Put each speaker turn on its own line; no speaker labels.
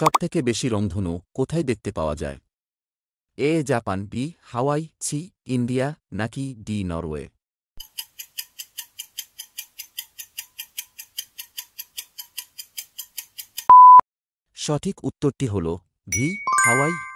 সব থেকে বেশি রংধনু কোথায় দেখতে পাওয়া যায় A Japan B Hawaii C India নাকি ডি নরওয়ে
সঠিক উত্তরটি হল ভি হাওয়াই